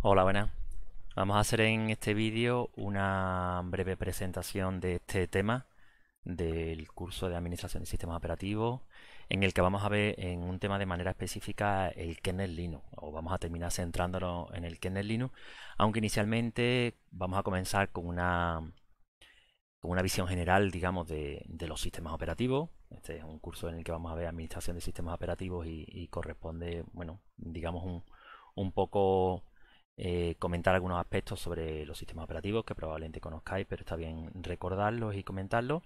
Hola, buenas. Vamos a hacer en este vídeo una breve presentación de este tema del curso de Administración de Sistemas Operativos, en el que vamos a ver en un tema de manera específica el kernel Linux, o vamos a terminar centrándonos en el kernel Linux, aunque inicialmente vamos a comenzar con una, con una visión general, digamos, de, los sistemas operativos. Este es un curso en el que vamos a ver Administración de Sistemas Operativos y, corresponde, bueno, digamos, un, un poco eh, comentar algunos aspectos sobre los sistemas operativos que probablemente conozcáis, pero está bien recordarlos y comentarlos.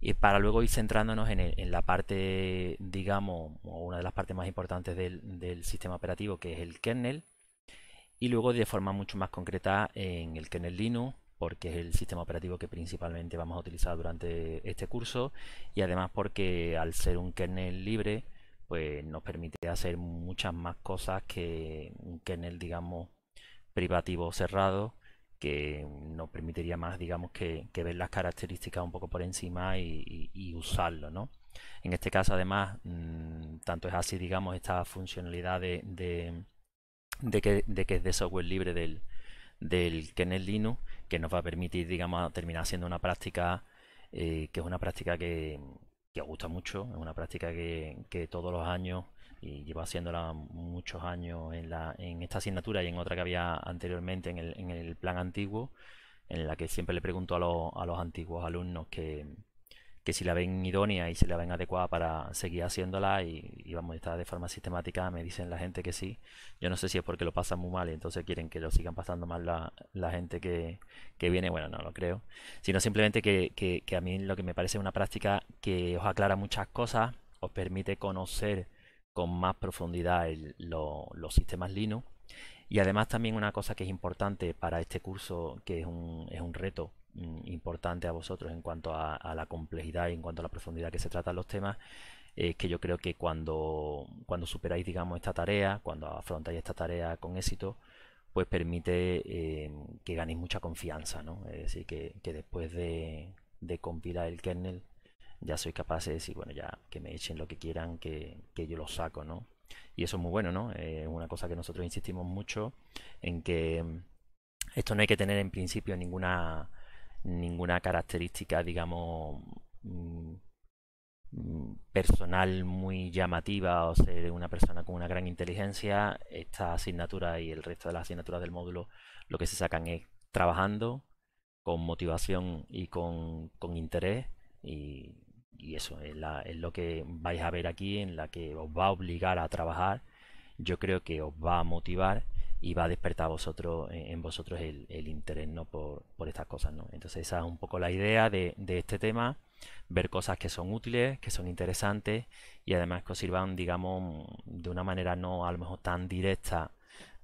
Y para luego ir centrándonos en, la parte, digamos, o una de las partes más importantes del, del, sistema operativo, que es el kernel. Y luego de forma mucho más concreta en el kernel Linux, porque es el sistema operativo que principalmente vamos a utilizar durante este curso. Y además porque al ser un kernel libre, pues nos permite hacer muchas más cosas que un kernel, digamos, privativo cerrado que nos permitiría más, digamos, que, ver las características un poco por encima y, usarlo, ¿no? En este caso, además, mm, tanto es así, digamos, esta funcionalidad de, que, es de software libre del, del kernel Linux, que nos va a permitir, digamos, terminar siendo una práctica eh, que es una práctica que, que gusta mucho, es una práctica que todos los años y llevo haciéndola muchos años en, la, en esta asignatura y en otra que había anteriormente en el, en el plan antiguo, en la que siempre le pregunto a, los antiguos alumnos que, si la ven idónea y si la ven adecuada para seguir haciéndola y, vamos vamos, estar de forma sistemática, me dicen la gente que sí. Yo no sé si es porque lo pasan muy mal y entonces quieren que lo sigan pasando mal la, gente que, viene, bueno, no lo creo, sino simplemente que, que a mí lo que me parece una práctica que os aclara muchas cosas, os permite conocer con más profundidad los sistemas Linux. Y además también una cosa que es importante para este curso, que es un, es un reto mm, importante a vosotros en cuanto a, la complejidad y en cuanto a la profundidad que se tratan los temas, es que yo creo que cuando, cuando superáis, digamos, esta tarea, cuando afrontáis esta tarea con éxito, pues permite eh, que ganéis mucha confianza, ¿no? Es decir, que, después de compilar el kernel ya soy capaz de decir, bueno, ya que me echen lo que quieran, que, yo lo saco, ¿no? Y eso es muy bueno, ¿no? Eh, es una cosa que nosotros insistimos mucho en que mm, esto no hay que tener en principio ninguna, ninguna característica, digamos, mm, personal muy llamativa o ser una persona con una gran inteligencia. Esta asignatura y el resto de las asignaturas del módulo lo que se sacan es trabajando con motivación y con interés y y eso es, lo que vais a ver aquí, en la que os va a obligar a trabajar, yo creo que os va a motivar y va a despertar vosotros, eh, en vosotros el, interés ¿no? por, estas cosas. Entonces esa es un poco la idea de, de, este tema, ver cosas que son útiles, que son interesantes y además que os sirvan, digamos, de una manera no a lo mejor tan directa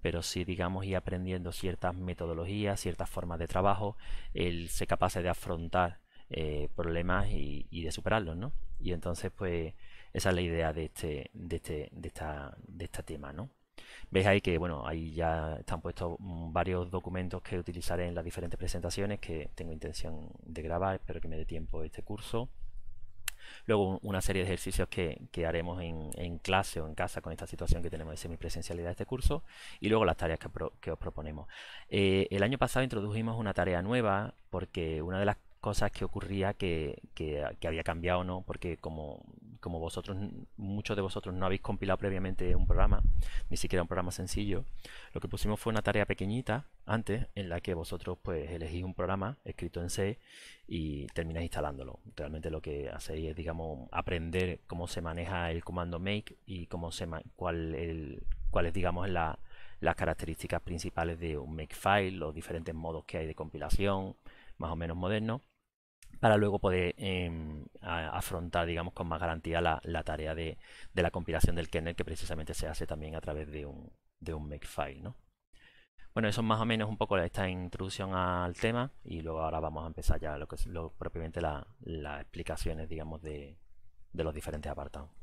pero sí, digamos, ir aprendiendo ciertas metodologías, ciertas formas de trabajo, el ser capaces de afrontar eh, problemas y, de superarlos, Y entonces, pues, esa es la idea de este, de este, de esta, de este tema, ¿no? Veis ahí que, bueno, ahí ya están puestos varios documentos que utilizaré en las diferentes presentaciones que tengo intención de grabar, espero que me dé tiempo este curso. Luego una serie de ejercicios que, que haremos en, clase o en casa con esta situación que tenemos de semipresencialidad de este curso y luego las tareas que, os proponemos. Eh, el año pasado introdujimos una tarea nueva porque una de las cosas que ocurría que, que, había cambiado no, porque como, como, vosotros, muchos de vosotros no habéis compilado previamente un programa, ni siquiera un programa sencillo, lo que pusimos fue una tarea pequeñita antes en la que vosotros pues elegís un programa escrito en C y termináis instalándolo. Realmente lo que hacéis es, digamos, aprender cómo se maneja el comando make y cómo se cuál el cuál digamos, la, las características principales de un makefile, los diferentes modos que hay de compilación, más o menos moderno para luego poder em, afrontar, digamos, con más garantía la, tarea de, la compilación del kernel que precisamente se hace también a través de un, makefile, ¿no? Bueno, eso es más o menos un poco esta introducción al tema y luego ahora vamos a empezar ya lo que es propiamente las explicaciones, digamos, de los diferentes apartados.